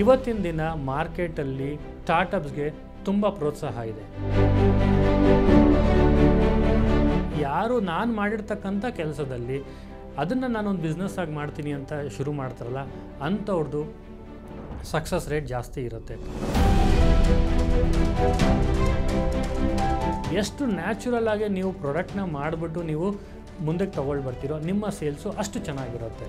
ಇವತ್ತಿನ ದಿನ ಮಾರ್ಕೆಟಲ್ಲಿ ಸ್ಟಾರ್ಟಪ್ಸ್ಗೆ ತುಂಬ ಪ್ರೋತ್ಸಾಹ ಇದೆ ಯಾರು ನಾನು ಮಾಡಿರ್ತಕ್ಕಂಥ ಕೆಲಸದಲ್ಲಿ ಅದನ್ನು ನಾನೊಂದು ಬಿಸ್ನೆಸ್ ಆಗಿ ಮಾಡ್ತೀನಿ ಅಂತ ಶುರು ಮಾಡ್ತಾರಲ್ಲ ಅಂಥವ್ರದ್ದು ಸಕ್ಸಸ್ ರೇಟ್ ಜಾಸ್ತಿ ಇರುತ್ತೆ ಎಷ್ಟು ನ್ಯಾಚುರಲ್ ಆಗಿ ನೀವು ಪ್ರಾಡಕ್ಟ್ನ ಮಾಡಿಬಿಟ್ಟು ನೀವು ಮುಂದಕ್ಕೆ ತೊಗೊಳ್ಬರ್ತೀರೋ ನಿಮ್ಮ ಸೇಲ್ಸು ಅಷ್ಟು ಚೆನ್ನಾಗಿರುತ್ತೆ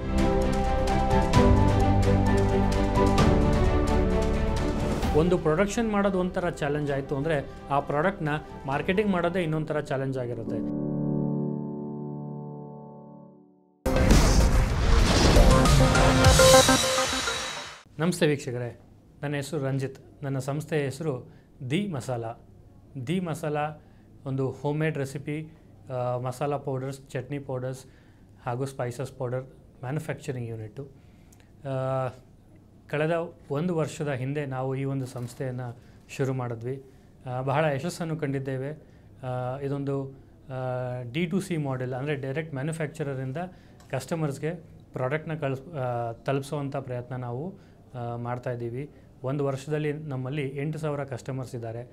ಒಂದು ಪ್ರೊಡಕ್ಷನ್ ಮಾಡೋದು ಒಂಥರ ಚಾಲೆಂಜ್ ಆಯಿತು ಅಂದರೆ ಆ ಪ್ರಾಡಕ್ಟ್ನ ಮಾರ್ಕೆಟಿಂಗ್ ಮಾಡೋದೇ ಇನ್ನೊಂಥರ ಚಾಲೆಂಜ್ ಆಗಿರುತ್ತೆ ನಮಸ್ತೆ ವೀಕ್ಷಕರೇ ನನ್ನ ಹೆಸರು ರಂಜಿತ್ ನನ್ನ ಸಂಸ್ಥೆಯ ಹೆಸರು ದಿ ಮಸಾಲ ದಿ ಮಸಾಲ ಒಂದು home made recipe masala powders chutney powders ಹಾಗೂ ಸ್ಪೈಸಸ್ ಪೌಡರ್ ಮ್ಯಾನುಫ್ಯಾಕ್ಚರಿಂಗ್ ಯೂನಿಟ್ಟು ಕಳೆದ ಒಂದು ವರ್ಷದ ಹಿಂದೆ ನಾವು ಈ ಒಂದು ಸಂಸ್ಥೆಯನ್ನು ಶುರು ಮಾಡಿದ್ವಿ ಬಹಳ ಯಶಸ್ಸನ್ನು ಕಂಡಿದ್ದೇವೆ ಇದೊಂದು ಡಿ ಟು ಸಿ ಮಾಡೆಲ್ ಅಂದರೆ ಡೈರೆಕ್ಟ್ ಮ್ಯಾನುಫ್ಯಾಕ್ಚರರಿಂದ ಕಸ್ಟಮರ್ಸ್ಗೆ ಪ್ರಾಡಕ್ಟ್ನ ಕಳ್ ತಲುಪಿಸುವಂಥ ಪ್ರಯತ್ನ ನಾವು ಮಾಡ್ತಾಯಿದ್ದೀವಿ ಒಂದು ವರ್ಷದಲ್ಲಿ ನಮ್ಮಲ್ಲಿ ಎಂಟು ಸಾವಿರ ಕಸ್ಟಮರ್ಸ್ ಇದ್ದಾರೆ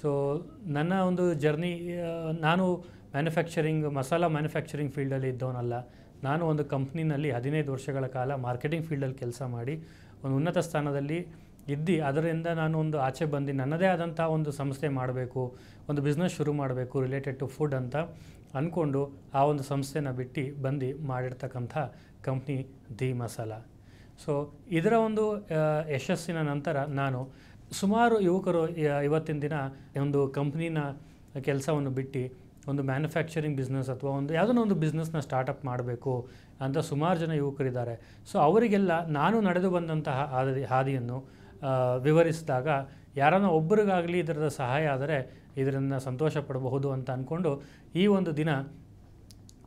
ಸೊ ನನ್ನ ಒಂದು ಜರ್ನಿ ನಾನು ಮ್ಯಾನುಫ್ಯಾಕ್ಚರಿಂಗ್ ಮಸಾಲ ಮ್ಯಾನುಫ್ಯಾಕ್ಚರಿಂಗ್ ಫೀಲ್ಡಲ್ಲಿ ಇದ್ದವನಲ್ಲ ನಾನು ಒಂದು ಕಂಪ್ನಿನಲ್ಲಿ ಹದಿನೈದು ವರ್ಷಗಳ ಕಾಲ ಮಾರ್ಕೆಟಿಂಗ್ ಫೀಲ್ಡಲ್ಲಿ ಕೆಲಸ ಮಾಡಿ ಒಂದು ಉನ್ನತ ಸ್ಥಾನದಲ್ಲಿ ಇದ್ದು ಅದರಿಂದ ನಾನು ಒಂದು ಆಚೆ ಬಂದು ನನ್ನದೇ ಆದಂಥ ಒಂದು ಸಂಸ್ಥೆ ಮಾಡಬೇಕು ಒಂದು ಬಿಸ್ನೆಸ್ ಶುರು ಮಾಡಬೇಕು ರಿಲೇಟೆಡ್ ಟು ಫುಡ್ ಅಂತ ಅಂದ್ಕೊಂಡು ಆ ಒಂದು ಸಂಸ್ಥೆನ ಬಿಟ್ಟು ಬಂದು ಮಾಡಿರ್ತಕ್ಕಂಥ ಕಂಪ್ನಿ ದಿ ಮಸಾಲ ಸೊ ಇದರ ಒಂದು ಯಶಸ್ಸಿನ ನಂತರ ನಾನು ಸುಮಾರು ಯುವಕರು ಇವತ್ತಿನ ದಿನ ಒಂದು ಕಂಪ್ನಿನ ಕೆಲಸವನ್ನು ಬಿಟ್ಟು ಒಂದು ಮ್ಯಾನುಫ್ಯಾಕ್ಚರಿಂಗ್ ಬಿಸ್ನೆಸ್ ಅಥವಾ ಒಂದು ಯಾವುದೋ ಒಂದು ಬಿಸ್ನೆಸ್ನ ಸ್ಟಾರ್ಟಪ್ ಮಾಡಬೇಕು ಅಂತ ಸುಮಾರು ಜನ ಯುವಕರಿದ್ದಾರೆ ಸೊ ಅವರಿಗೆಲ್ಲ ನಾನು ನಡೆದು ಬಂದಂತಹ ಹಾದಿ ಹಾದಿಯನ್ನು ವಿವರಿಸಿದಾಗ ಯಾರನ್ನ ಒಬ್ಬರಿಗಾಗಲಿ ಇದರದ ಸಹಾಯ ಆದರೆ ಇದರಿಂದ ಸಂತೋಷ ಪಡಬಹುದು ಅಂತ ಅಂದ್ಕೊಂಡು ಈ ಒಂದು ದಿನ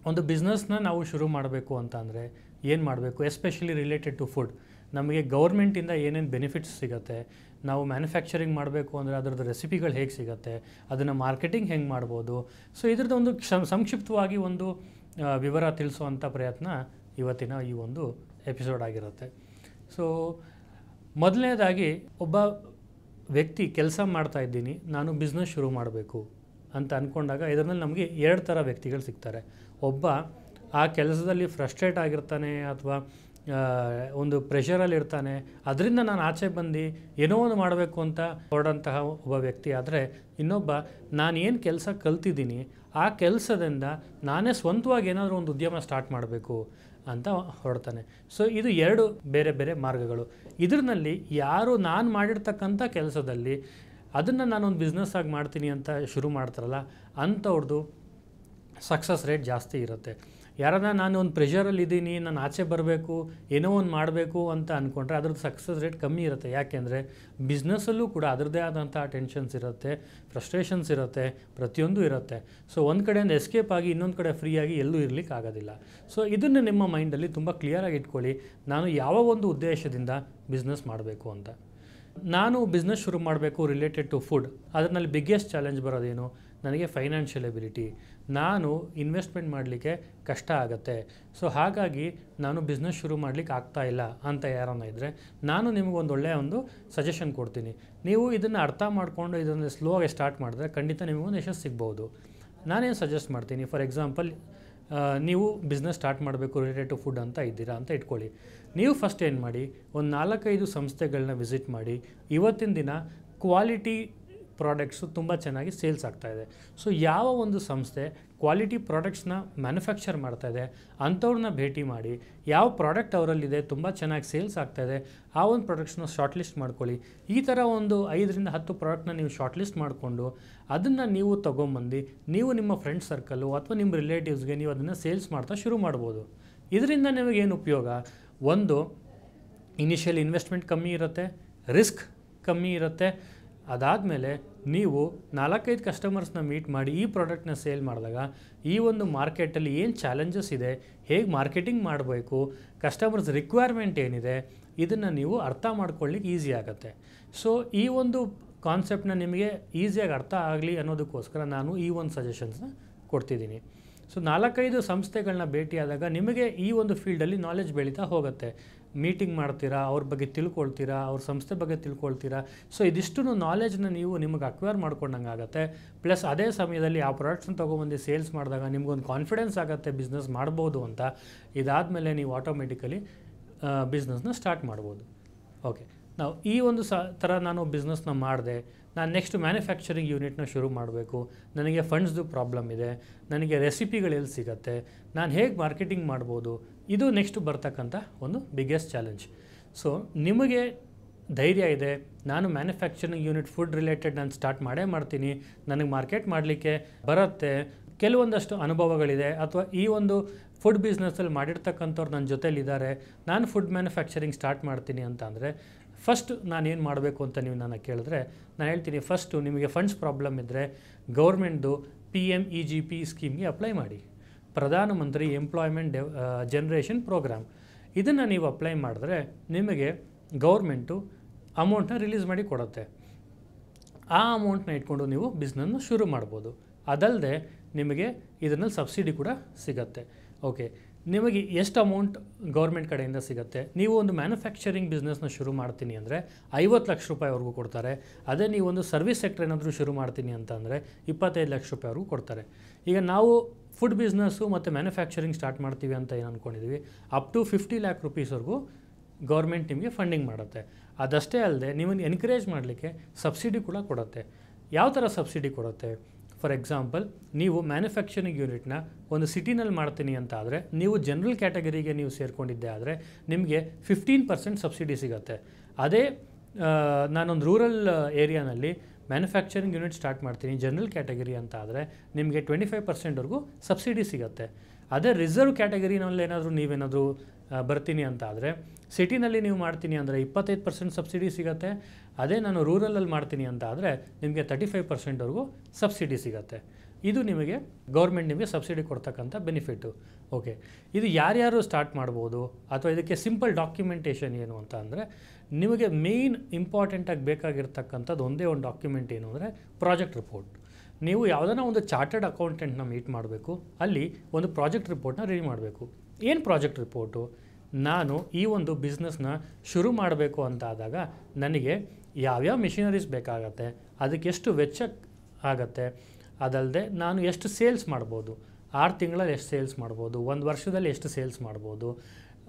ಒಂದು ಬಿಸ್ನೆಸ್ನ ನಾವು ಶುರು ಮಾಡಬೇಕು ಅಂತ ಅಂದರೆ ಏನು ಮಾಡಬೇಕು ಎಸ್ಪೆಷಲಿ ರಿಲೇಟೆಡ್ ಟು ಫುಡ್ ನಮಗೆ ಗೌರ್ಮೆಂಟಿಂದ ಏನೇನು ಬೆನಿಫಿಟ್ಸ್ ಸಿಗುತ್ತೆ ನಾವು ಮ್ಯಾನುಫ್ಯಾಕ್ಚರಿಂಗ್ ಮಾಡಬೇಕು ಅಂದರೆ ಅದರದ್ದು ರೆಸಿಪಿಗಳು ಹೇಗೆ ಸಿಗುತ್ತೆ ಅದನ್ನು ಮಾರ್ಕೆಟಿಂಗ್ ಹೆಂಗೆ ಮಾಡ್ಬೋದು ಸೊ ಇದ್ರದ್ದು ಒಂದು ಸಂಕ್ಷಿಪ್ತವಾಗಿ ಒಂದು ವಿವರ ತಿಳಿಸುವಂಥ ಪ್ರಯತ್ನ ಇವತ್ತಿನ ಈ ಒಂದು ಎಪಿಸೋಡ್ ಆಗಿರುತ್ತೆ ಸೊ ಮೊದಲನೇದಾಗಿ ಒಬ್ಬ ವ್ಯಕ್ತಿ ಕೆಲಸ ಮಾಡ್ತಾ ಇದ್ದೀನಿ ನಾನು ಬಿಸ್ನೆಸ್ ಶುರು ಮಾಡಬೇಕು ಅಂತ ಅಂದ್ಕೊಂಡಾಗ ಇದರಲ್ಲಿ ನಮಗೆ ಎರಡು ಥರ ವ್ಯಕ್ತಿಗಳು ಸಿಗ್ತಾರೆ ಒಬ್ಬ ಆ ಕೆಲಸದಲ್ಲಿ ಫ್ರಸ್ಟ್ರೇಟ್ ಆಗಿರ್ತಾನೆ ಅಥವಾ ಒಂದು ಪ್ರೆಷರಲ್ಲಿ ಇರ್ತಾನೆ ಅದರಿಂದ ನಾನು ಆಚೆ ಬಂದು ಏನೋ ಒಂದು ಮಾಡಬೇಕು ಅಂತ ಹೊರಡಂತಹ ಒಬ್ಬ ವ್ಯಕ್ತಿ ಆದರೆ ಇನ್ನೊಬ್ಬ ನಾನು ಏನು ಕೆಲಸ ಕಲ್ತಿದ್ದೀನಿ ಆ ಕೆಲಸದಿಂದ ನಾನೇ ಸ್ವಂತವಾಗಿ ಏನಾದರೂ ಒಂದು ಉದ್ಯಮ ಸ್ಟಾರ್ಟ್ ಮಾಡಬೇಕು ಅಂತ ಹೊರಡ್ತಾನೆ ಸೊ ಇದು ಎರಡು ಬೇರೆ ಬೇರೆ ಮಾರ್ಗಗಳು ಇದರಲ್ಲಿ ಯಾರು ನಾನು ಮಾಡಿರ್ತಕ್ಕಂಥ ಕೆಲಸದಲ್ಲಿ ಅದನ್ನು ನಾನೊಂದು ಬಿಸ್ನೆಸ್ಸಾಗಿ ಆಗಿ ಮಾಡ್ತೀನಿ ಅಂತ ಶುರು ಮಾಡ್ತಾರಲ್ಲ ಅಂಥವ್ರದ್ದು ಸಕ್ಸಸ್ ರೇಟ್ ಜಾಸ್ತಿ ಇರುತ್ತೆ ಯಾರನ್ನ ನಾನು ಒಂದು ಪ್ರೆಷರಲ್ಲಿ ಇದ್ದೀನಿ ನಾನು ಆಚೆ ಬರಬೇಕು ಏನೋ ಒಂದು ಮಾಡಬೇಕು ಅಂತ ಅಂದ್ಕೊಂಡ್ರೆ ಅದ್ರದ್ದು ಸಕ್ಸಸ್ ರೇಟ್ ಕಮ್ಮಿ ಇರುತ್ತೆ ಯಾಕೆಂದರೆ ಬಿಸ್ನೆಸ್ಸಲ್ಲೂ ಕೂಡ ಅದರದ್ದೇ ಆದಂಥ ಟೆನ್ಷನ್ಸ್ ಇರುತ್ತೆ ಫ್ರಸ್ಟ್ರೇಷನ್ಸ್ ಇರುತ್ತೆ ಪ್ರತಿಯೊಂದು ಇರುತ್ತೆ ಸೊ ಒಂದು ಕಡೆಯಿಂದ ಎಸ್ಕೇಪ್ ಆಗಿ ಇನ್ನೊಂದು ಕಡೆ ಫ್ರೀಯಾಗಿ ಎಲ್ಲೂ ಇರಲಿಕ್ಕೆ ಆಗೋದಿಲ್ಲ ಸೊ ಇದನ್ನು ನಿಮ್ಮ ಮೈಂಡಲ್ಲಿ ತುಂಬ ಕ್ಲಿಯರಾಗಿ ಇಟ್ಕೊಳ್ಳಿ ನಾನು ಯಾವ ಒಂದು ಉದ್ದೇಶದಿಂದ ಬಿಸ್ನೆಸ್ ಮಾಡಬೇಕು ಅಂತ ನಾನು ಬಿಸ್ನೆಸ್ ಶುರು ಮಾಡಬೇಕು ರಿಲೇಟೆಡ್ ಟು ಫುಡ್ ಅದರಲ್ಲಿ ಬಿಗ್ಗೆಸ್ಟ್ ಚಾಲೆಂಜ್ ಬರೋದೇನು ನನಗೆ ಫೈನಾನ್ಷಿಯಲ್ ಎಬಿಲಿಟಿ ನಾನು ಇನ್ವೆಸ್ಟ್ಮೆಂಟ್ ಮಾಡಲಿಕ್ಕೆ ಕಷ್ಟ ಆಗುತ್ತೆ ಸೊ ಹಾಗಾಗಿ ನಾನು ಬಿಸ್ನೆಸ್ ಶುರು ಮಾಡಲಿಕ್ಕೆ ಆಗ್ತಾ ಇಲ್ಲ ಅಂತ ಯಾರನ್ನ ಇದ್ದರೆ ನಾನು ನಿಮಗೊಂದು ಒಳ್ಳೆಯ ಒಂದು ಸಜೆಷನ್ ಕೊಡ್ತೀನಿ ನೀವು ಇದನ್ನು ಅರ್ಥ ಮಾಡಿಕೊಂಡು ಇದನ್ನು ಸ್ಲೋ ಆಗಿ ಸ್ಟಾರ್ಟ್ ಮಾಡಿದ್ರೆ ಖಂಡಿತ ನಿಮಗೊಂದು ಯಶಸ್ಸು ಸಿಗ್ಬೋದು ನಾನೇನು ಸಜೆಸ್ಟ್ ಮಾಡ್ತೀನಿ ಫಾರ್ ಎಕ್ಸಾಂಪಲ್ ನೀವು ಬಿಸ್ನೆಸ್ ಸ್ಟಾರ್ಟ್ ಮಾಡಬೇಕು ರಿಲೇಟೆಡ್ ಟು ಫುಡ್ ಅಂತ ಇದ್ದೀರಾ ಅಂತ ಇಟ್ಕೊಳ್ಳಿ ನೀವು ಫಸ್ಟ್ ಏನು ಮಾಡಿ ಒಂದು ನಾಲ್ಕೈದು ಸಂಸ್ಥೆಗಳನ್ನ ವಿಸಿಟ್ ಮಾಡಿ ಇವತ್ತಿನ ದಿನ ಕ್ವಾಲಿಟಿ ಪ್ರಾಡಕ್ಟ್ಸು ತುಂಬ ಚೆನ್ನಾಗಿ ಸೇಲ್ಸ್ ಆಗ್ತಾಯಿದೆ ಸೊ ಯಾವ ಒಂದು ಸಂಸ್ಥೆ ಕ್ವಾಲಿಟಿ ಪ್ರಾಡಕ್ಟ್ಸ್ನ ಮ್ಯಾನುಫ್ಯಾಕ್ಚರ್ ಮಾಡ್ತಾಯಿದೆ ಅಂಥವ್ರನ್ನ ಭೇಟಿ ಮಾಡಿ ಯಾವ ಪ್ರಾಡಕ್ಟ್ ಅವರಲ್ಲಿದೆ ತುಂಬ ಚೆನ್ನಾಗಿ ಸೇಲ್ಸ್ ಆಗ್ತಾಯಿದೆ ಆ ಒಂದು ಪ್ರಾಡಕ್ಟ್ಸ್ನ ಶಾರ್ಟ್ ಲಿಸ್ಟ್ ಮಾಡ್ಕೊಳ್ಳಿ ಈ ಥರ ಒಂದು ಐದರಿಂದ ಹತ್ತು ಪ್ರಾಡಕ್ಟ್ನ ನೀವು ಶಾರ್ಟ್ ಲಿಸ್ಟ್ ಮಾಡಿಕೊಂಡು ಅದನ್ನು ನೀವು ತೊಗೊಂಬಂದು ನೀವು ನಿಮ್ಮ ಫ್ರೆಂಡ್ ಸರ್ಕಲ್ಲು ಅಥವಾ ನಿಮ್ಮ ರಿಲೇಟಿವ್ಸ್ಗೆ ನೀವು ಅದನ್ನು ಸೇಲ್ಸ್ ಮಾಡ್ತಾ ಶುರು ಮಾಡ್ಬೋದು ಇದರಿಂದ ನಿಮಗೇನು ಉಪಯೋಗ ಒಂದು ಇನಿಷಿಯಲ್ ಇನ್ವೆಸ್ಟ್ಮೆಂಟ್ ಕಮ್ಮಿ ಇರುತ್ತೆ ರಿಸ್ಕ್ ಕಮ್ಮಿ ಇರುತ್ತೆ ಅದಾದಮೇಲೆ ನೀವು ನಾಲ್ಕೈದು ಕಸ್ಟಮರ್ಸ್ನ ಮೀಟ್ ಮಾಡಿ ಈ ಪ್ರಾಡಕ್ಟ್ನ ಸೇಲ್ ಮಾಡಿದಾಗ ಈ ಒಂದು ಮಾರ್ಕೆಟಲ್ಲಿ ಏನು ಚಾಲೆಂಜಸ್ ಇದೆ ಹೇಗೆ ಮಾರ್ಕೆಟಿಂಗ್ ಮಾಡಬೇಕು ಕಸ್ಟಮರ್ಸ್ ರಿಕ್ವೈರ್ಮೆಂಟ್ ಏನಿದೆ ಇದನ್ನು ನೀವು ಅರ್ಥ ಮಾಡ್ಕೊಳ್ಳಿಕ್ಕೆ ಈಸಿ ಆಗುತ್ತೆ ಸೊ ಈ ಒಂದು ಕಾನ್ಸೆಪ್ಟನ್ನ ನಿಮಗೆ ಈಸಿಯಾಗಿ ಅರ್ಥ ಆಗಲಿ ಅನ್ನೋದಕ್ಕೋಸ್ಕರ ನಾನು ಈ ಒಂದು ಸಜೆಷನ್ಸ್ನ ಕೊಡ್ತಿದ್ದೀನಿ ಸೊ ನಾಲ್ಕೈದು ಸಂಸ್ಥೆಗಳನ್ನ ಭೇಟಿಯಾದಾಗ ನಿಮಗೆ ಈ ಒಂದು ಫೀಲ್ಡಲ್ಲಿ ನಾಲೆಜ್ ಬೆಳೀತಾ ಹೋಗುತ್ತೆ ಮೀಟಿಂಗ್ ಮಾಡ್ತೀರಾ ಅವ್ರ ಬಗ್ಗೆ ತಿಳ್ಕೊಳ್ತೀರಾ ಅವ್ರ ಸಂಸ್ಥೆ ಬಗ್ಗೆ ತಿಳ್ಕೊಳ್ತೀರಾ ಸೊ ಇದಿಷ್ಟು ನಾಲೆಜ್ನ ನೀವು ನಿಮಗೆ ಅಕ್ವೈರ್ ಮಾಡ್ಕೊಂಡಂಗೆ ಆಗುತ್ತೆ ಪ್ಲಸ್ ಅದೇ ಸಮಯದಲ್ಲಿ ಆ ಪ್ರಾಡಕ್ಟ್ಸ್ನ ತೊಗೊಂಬಂದು ಸೇಲ್ಸ್ ಮಾಡಿದಾಗ ನಿಮ್ಗೊಂದು ಕಾನ್ಫಿಡೆನ್ಸ್ ಆಗುತ್ತೆ ಬಿಸ್ನೆಸ್ ಮಾಡ್ಬೋದು ಅಂತ ಇದಾದ ಮೇಲೆ ನೀವು ಆಟೋಮೆಟಿಕಲಿ ಬಿಸ್ನೆಸ್ನ ಸ್ಟಾರ್ಟ್ ಮಾಡ್ಬೋದು ಓಕೆ ನಾವು ಈ ಒಂದು ಸ ಥರ ನಾನು ಬಿಸ್ನೆಸ್ನ ಮಾಡಿದೆ ನಾನು ನೆಕ್ಸ್ಟ್ ಮ್ಯಾನುಫ್ಯಾಕ್ಚರಿಂಗ್ ಯೂನಿಟ್ನ ಶುರು ಮಾಡಬೇಕು ನನಗೆ ಫಂಡ್ಸ್ದು ಪ್ರಾಬ್ಲಮ್ ಇದೆ ನನಗೆ ರೆಸಿಪಿಗಳು ಎಲ್ಲಿ ಸಿಗತ್ತೆ ನಾನು ಹೇಗೆ ಮಾರ್ಕೆಟಿಂಗ್ ಮಾಡ್ಬೋದು ಇದು ನೆಕ್ಸ್ಟ್ ಬರ್ತಕ್ಕಂಥ ಒಂದು ಬಿಗ್ಗೆಸ್ಟ್ ಚಾಲೆಂಜ್ ಸೊ ನಿಮಗೆ ಧೈರ್ಯ ಇದೆ ನಾನು ಮ್ಯಾನುಫ್ಯಾಕ್ಚರಿಂಗ್ ಯೂನಿಟ್ ಫುಡ್ ರಿಲೇಟೆಡ್ ನಾನು ಸ್ಟಾರ್ಟ್ ಮಾಡೇ ಮಾಡ್ತೀನಿ ನನಗೆ ಮಾರ್ಕೆಟ್ ಮಾಡಲಿಕ್ಕೆ ಬರುತ್ತೆ ಕೆಲವೊಂದಷ್ಟು ಅನುಭವಗಳಿದೆ ಅಥವಾ ಈ ಒಂದು ಫುಡ್ ಬಿಸ್ನೆಸ್ಸಲ್ಲಿ ಮಾಡಿರ್ತಕ್ಕಂಥವ್ರು ನನ್ನ ಜೊತೇಲಿದ್ದಾರೆ ನಾನು ಫುಡ್ ಮ್ಯಾನುಫ್ಯಾಕ್ಚರಿಂಗ್ ಸ್ಟಾರ್ಟ್ ಮಾಡ್ತೀನಿ ಅಂತ ಅಂದರೆ ಫಸ್ಟ್ ಏನು ಮಾಡಬೇಕು ಅಂತ ನೀವು ನಾನು ಕೇಳಿದ್ರೆ ನಾನು ಹೇಳ್ತೀನಿ ಫಸ್ಟು ನಿಮಗೆ ಫಂಡ್ಸ್ ಪ್ರಾಬ್ಲಮ್ ಇದ್ದರೆ ಗೌರ್ಮೆಂಟ್ದು P M E G P ಸ್ಕೀಮ್ಗೆ ಅಪ್ಲೈ ಮಾಡಿ Pradhan Mantri employment dev generation program ಇದನ್ನು ನೀವು ಅಪ್ಲೈ ಮಾಡಿದ್ರೆ ನಿಮಗೆ ಗೌರ್ಮೆಂಟು ಅಮೌಂಟನ್ನ ರಿಲೀಸ್ ಮಾಡಿ ಕೊಡುತ್ತೆ ಆ ಅಮೌಂಟನ್ನ ಇಟ್ಕೊಂಡು ನೀವು ಬಿಸ್ನೆಸ್ನ ಶುರು ಮಾಡ್ಬೋದು ಅದಲ್ಲದೆ ನಿಮಗೆ ಇದರಲ್ಲಿ ಸಬ್ಸಿಡಿ ಕೂಡ ಸಿಗತ್ತೆ ಓಕೆ ನಿಮಗೆ ಎಷ್ಟು ಅಮೌಂಟ್ ಗೌರ್ಮೆಂಟ್ ಕಡೆಯಿಂದ ಸಿಗುತ್ತೆ ನೀವು ಒಂದು ಮ್ಯಾನುಫ್ಯಾಕ್ಚರಿಂಗ್ ಬಿಸ್ನೆಸ್ನ ಶುರು ಮಾಡ್ತೀನಿ ಅಂದರೆ ಐವತ್ತು ಲಕ್ಷ ರೂಪಾಯಿವರೆಗೂ ಕೊಡ್ತಾರೆ ಅದೇ ನೀವು ಒಂದು ಸರ್ವಿಸ್ ಸೆಕ್ಟರ್ ಏನಾದರೂ ಶುರು ಮಾಡ್ತೀನಿ ಅಂದರೆ ಇಪ್ಪತ್ತೈದು ಲಕ್ಷ ರೂಪಾಯಿವರೆಗೂ ಕೊಡ್ತಾರೆ ಈಗ ನಾವು ಫುಡ್ ಬಿಸ್ನೆಸ್ಸು ಮತ್ತು ಮ್ಯಾನುಫ್ಯಾಕ್ಚರಿಂಗ್ ಸ್ಟಾರ್ಟ್ ಮಾಡ್ತೀವಿ ಅಂತ ಏನು ಅಂದ್ಕೊಂಡಿದ್ದೀವಿ ಅಪ್ ಟು ಫಿಫ್ಟಿ ಲ್ಯಾಕ್ ರುಪೀಸ್ವರೆಗೂ ಗೌರ್ಮೆಂಟ್ ನಿಮಗೆ ಫಂಡಿಂಗ್ ಮಾಡುತ್ತೆ ಅದಷ್ಟೇ ಅಲ್ಲದೆ ನಿಮ್ಮನ್ನು ಎನ್ಕರೇಜ್ ಮಾಡಲಿಕ್ಕೆ ಸಬ್ಸಿಡಿ ಕೂಡ ಕೊಡುತ್ತೆ ಯಾವ ಥರ ಸಬ್ಸಿಡಿ ಕೊಡುತ್ತೆ ಫಾರ್ ಎಕ್ಸಾಂಪಲ್ ನೀವು ಮ್ಯಾನುಫ್ಯಾಕ್ಚರಿಂಗ್ ಯೂನಿಟ್ನ ಒಂದು ಸಿಟಿನಲ್ಲಿ ಮಾಡ್ತೀನಿ ಅಂತ ಆದರೆ ನೀವು ಜನರಲ್ ಕ್ಯಾಟಗರಿಗೆ ನೀವು ಸೇರಿಕೊಂಡಿದ್ದೆ ಆದರೆ ನಿಮಗೆ ಫಿಫ್ಟೀನ್ ಪರ್ಸೆಂಟ್ ಸಬ್ಸಿಡಿ ಸಿಗುತ್ತೆ ಅದೇ ನಾನೊಂದು ರೂರಲ್ ಏರಿಯಾನಲ್ಲಿ ಮ್ಯಾನುಫ್ಯಾಕ್ಚರಿಂಗ್ ಯೂನಿಟ್ ಸ್ಟಾರ್ಟ್ ಮಾಡ್ತೀನಿ ಜನರಲ್ ಕ್ಯಾಟಗರಿ ಅಂತ ಆದರೆ ನಿಮಗೆ ಟ್ವೆಂಟಿ ಫೈವ್ ಪರ್ಸೆಂಟ್ವರೆಗೂ ಸಬ್ಸಿಡಿ ಸಿಗುತ್ತೆ ಅದೇ ರಿಸರ್ವ್ ಕ್ಯಾಟಗರಿನಲ್ಲಿ ಏನಾದರೂ ನೀವೇನಾದರೂ ಬರ್ತೀನಿ ಅಂತ ಆದರೆ ಸಿಟಿನಲ್ಲಿ ನೀವು ಮಾಡ್ತೀನಿ ಅಂದರೆ ಇಪ್ಪತ್ತೈದು ಪರ್ಸೆಂಟ್ ಸಬ್ಸಿಡಿ ಸಿಗುತ್ತೆ ಅದೇ ನಾನು ರೂರಲಲ್ಲಿ ಮಾಡ್ತೀನಿ ಅಂತ ಆದರೆ ನಿಮಗೆ ತರ್ಟಿ ಫೈವ್ ಪರ್ಸೆಂಟ್ವರೆಗೂ ಸಬ್ಸಿಡಿ ಸಿಗುತ್ತೆ ಇದು ನಿಮಗೆ ಗೌರ್ಮೆಂಟ್ ನಿಮಗೆ ಸಬ್ಸಿಡಿ ಕೊಡ್ತಕ್ಕಂಥ ಬೆನಿಫಿಟ್ಟು ಓಕೆ ಇದು ಯಾರ್ಯಾರು ಸ್ಟಾರ್ಟ್ ಮಾಡ್ಬೋದು ಅಥವಾ ಇದಕ್ಕೆ ಸಿಂಪಲ್ ಡಾಕ್ಯುಮೆಂಟೇಷನ್ ಏನು ಅಂತ ಅಂದರೆ ನಿಮಗೆ ಮೇಯ್ನ್ ಇಂಪಾರ್ಟೆಂಟಾಗಿ ಬೇಕಾಗಿರ್ತಕ್ಕಂಥದ್ದು ಒಂದೇ ಒಂದು ಡಾಕ್ಯುಮೆಂಟ್ ಏನು ಅಂದರೆ ಪ್ರಾಜೆಕ್ಟ್ ರಿಪೋರ್ಟ್ ನೀವು ಯಾವುದನ್ನ ಒಂದು ಚಾರ್ಟರ್ಡ್ ಅಕೌಂಟೆಂಟ್ನ ಮೀಟ್ ಮಾಡಬೇಕು ಅಲ್ಲಿ ಒಂದು ಪ್ರಾಜೆಕ್ಟ್ ರಿಪೋರ್ಟ್ನ ರೆಡಿ ಮಾಡಬೇಕು ಏನು ಪ್ರಾಜೆಕ್ಟ್ ರಿಪೋರ್ಟು ನಾನು ಈ ಒಂದು ಬಿಸ್ನೆಸ್ನ ಶುರು ಮಾಡಬೇಕು ಅಂತಾದಾಗ ನನಗೆ ಯಾವ್ಯಾವ ಮೆಷಿನರೀಸ್ ಬೇಕಾಗತ್ತೆ ಅದಕ್ಕೆ ಎಷ್ಟು ವೆಚ್ಚ ಆಗತ್ತೆ ಅದಲ್ಲದೆ ನಾನು ಎಷ್ಟು ಸೇಲ್ಸ್ ಮಾಡ್ಬೋದು ಆರು ತಿಂಗಳಲ್ಲಿ ಎಷ್ಟು ಸೇಲ್ಸ್ ಮಾಡ್ಬೋದು ಒಂದು ವರ್ಷದಲ್ಲಿ ಎಷ್ಟು ಸೇಲ್ಸ್ ಮಾಡ್ಬೋದು